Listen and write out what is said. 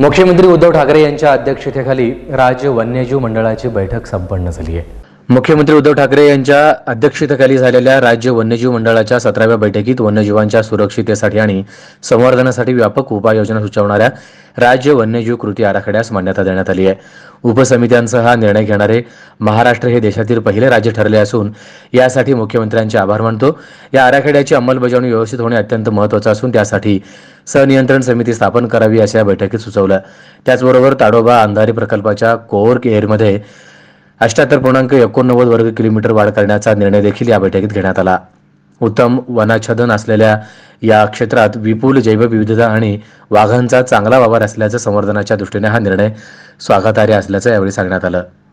मुख्यमंत्री उद्धव ठाकरे यांच्या अध्यक्षतेखाली राज्य वन्यजीव मंडळाची बैठक संपन्न झाली आहे मुख्यमंत्री उद्धव ठाकरे यांच्या अध्यक्षतेखाली झालेल्या राज्य वन्यजीव मंडळाच्या सतराव्या बैठकीत वन्यजीवांच्या सुरक्षितेसाठी आणि संवर्धनासाठी व्यापक उपाययोजना सुचवणाऱ्या राज्य वन्यजीव कृती आराखड्यास मान्यता देण्यात आली आहे उपसमित्यांसह हा निर्णय घेणारे महाराष्ट्र हे देशातील पहिले राज्य ठरले असून यासाठी मुख्यमंत्र्यांचे आभार मानतो या आराखड्याची अंमलबजावणी व्यवस्थित होणे अत्यंत महत्वाचं असून त्यासाठी सनियंत्रण समिती स्थापन करावी अशा बैठकीत सुचवलं त्याचबरोबर ताडोबा अंधारी प्रकल्पाच्या कोअर केअरमध्ये अष्ट्याहत्तर पूर्णांक एकोणनव्वद वर्ग किलोमीटर वाढ करण्याचा निर्णय देखील या बैठकीत घेण्यात आला उत्तम वनाच्छादन असलेल्या या क्षेत्रात विपुल जैवविविधता आणि वाघांचा चांगला वापर असल्याचं संवर्धनाच्या दृष्टीने हा निर्णय स्वागतार्ह असल्याचं यावेळी सांगण्यात आलं